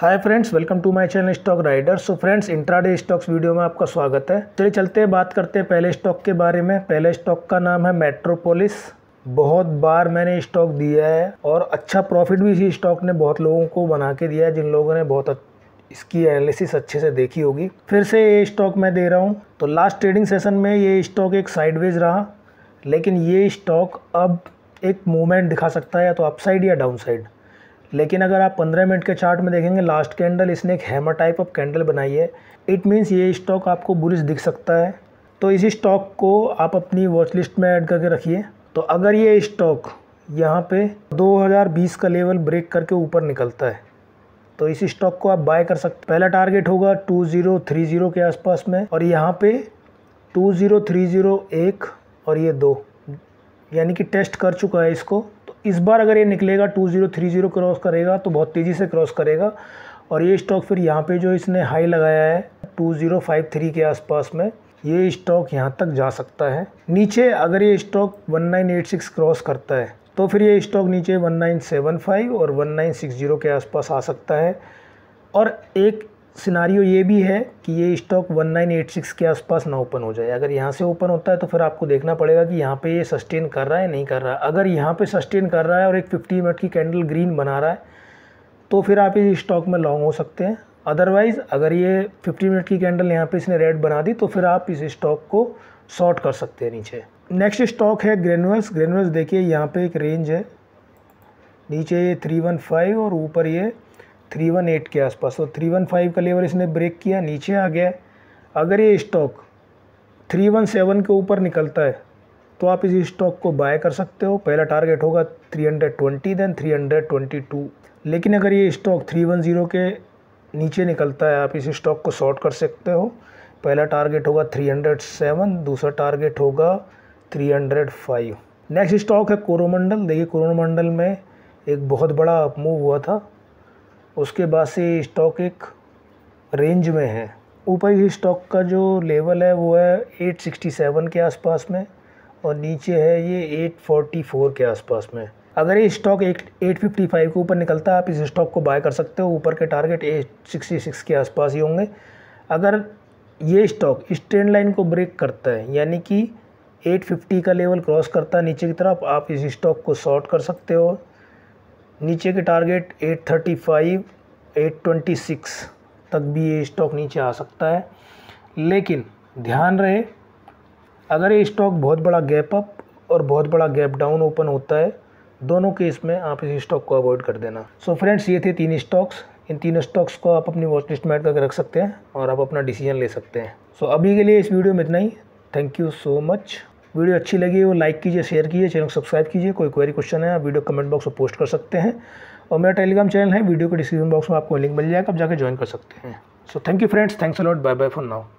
hi friends welcome to my channel Stock Rider so friends intraday stocks video में आपका स्वागत है चलिए चलते हैं बात करते हैं पहले स्टॉक के बारे में पहले स्टॉक का नाम है मेट्रोपोलिस बहुत बार मैंने स्टॉक दिया है और अच्छा प्रॉफिट भी इसी स्टॉक ने बहुत लोगों को बना के दिया है जिन लोगों ने बहुत इसकी एनालिसिस अच्छे से देखी होगी फिर से ये स्टॉक मैं दे रहा हूँ तो लास्ट ट्रेडिंग सेशन में ये स्टॉक एक साइडवेज रहा लेकिन ये स्टॉक अब एक मूवमेंट दिखा सकता है या तो अपसाइड या डाउनसाइड लेकिन अगर आप 15 मिनट के चार्ट में देखेंगे लास्ट कैंडल इसने एक हैमर टाइप ऑफ कैंडल बनाई है इट मीन्स ये स्टॉक आपको बुरिश दिख सकता है तो इसी स्टॉक को आप अपनी वॉच लिस्ट में ऐड करके रखिए तो अगर ये स्टॉक यहाँ पे 2020 का लेवल ब्रेक करके ऊपर निकलता है तो इसी स्टॉक को आप बाय कर सकते पहला टारगेट होगा 2030 के आसपास में और यहाँ पे एक और ये दो यानी कि टेस्ट कर चुका है इसको इस बार अगर ये निकलेगा 2030 क्रॉस करेगा तो बहुत तेज़ी से क्रॉस करेगा और ये स्टॉक फिर यहाँ पे जो इसने हाई लगाया है 2053 के आसपास में ये स्टॉक यहाँ तक जा सकता है नीचे अगर ये स्टॉक 1986 क्रॉस करता है तो फिर ये स्टॉक नीचे 1975 और 1960 के आसपास आ सकता है और एक सिनारियो ये भी है कि ये स्टॉक 1986 के आसपास ना ओपन हो जाए अगर यहाँ से ओपन होता है तो फिर आपको देखना पड़ेगा कि यहाँ पे ये सस्टेन कर रहा है नहीं कर रहा है अगर यहाँ पे सस्टेन कर रहा है और एक 50 मिनट की कैंडल ग्रीन बना रहा है तो फिर आप इस स्टॉक में लॉन्ग हो सकते हैं अदरवाइज़ अगर ये फिफ्टी मिनट की कैंडल यहाँ पर इसने रेड बना दी तो फिर आप इस स्टॉक को शॉर्ट कर सकते हैं नीचे नेक्स्ट स्टॉक है ग्रेनुअल्स ग्रेनुअल्स देखिए यहाँ पर एक रेंज है नीचे ये थ्री और ऊपर ये थ्री वन एट के आसपास तो थ्री वन फाइव का लेवल इसने ब्रेक किया नीचे आ गया अगर ये स्टॉक थ्री वन सेवन के ऊपर निकलता है तो आप इस स्टॉक को बाय कर सकते हो पहला टारगेट होगा 320 देन 322 लेकिन अगर ये स्टॉक 310 के नीचे निकलता है आप इस स्टॉक को शॉर्ट कर सकते हो पहला टारगेट होगा 307 दूसरा टारगेट होगा 305 नेक्स्ट स्टॉक है कोरोमंडल देखिए कोरोमंडल में एक बहुत बड़ा मूव हुआ था उसके बाद से स्टॉक एक रेंज में है ऊपर ही स्टॉक का जो लेवल है वो है 867 के आसपास में और नीचे है ये 844 के आसपास में अगर ये stock eight eight fifty five के ऊपर निकलता है आप इस स्टॉक को बाय कर सकते हो ऊपर के टारगेट एट सिक्सटी सिक्स के आसपास ही होंगे अगर ये स्टॉक इस ट्रेंड लाइन को ब्रेक करता है यानी कि एट फिफ्टी का लेवल क्रॉस करता है नीचे की तरफ आप इस स्टॉक को शॉर्ट कर सकते हो नीचे के टारगेट 835, 826 तक भी ये स्टॉक नीचे आ सकता है लेकिन ध्यान रहे अगर ये स्टॉक बहुत बड़ा गैप अप और बहुत बड़ा गैप डाउन ओपन होता है दोनों केस में आप इस स्टॉक को अवॉइड कर देना सो so फ्रेंड्स ये थे तीन स्टॉक्स इन तीनों स्टॉक्स को आप अपनी वॉच लिस्ट में ऐड करके रख सकते हैं और आप अपना डिसीजन ले सकते हैं सो so अभी के लिए इस वीडियो में इतना ही thank you so much video अच्छी लगी हो लाइक कीजिए शेयर कीजिए चैनल को सब्सक्राइब कीजिए कोई क्वेरी क्वेश्चन है आप वीडियो कमेंट बॉक्स में पोस्ट कर सकते हैं और मेरा टेलीग्राम चैनल है वीडियो के डिस्क्रिप्शन बॉक्स में आपको लिंक मिल जाएगा आप जाकर ज्वाइन कर सकते हैं so thank you friends thanks a lot bye bye for now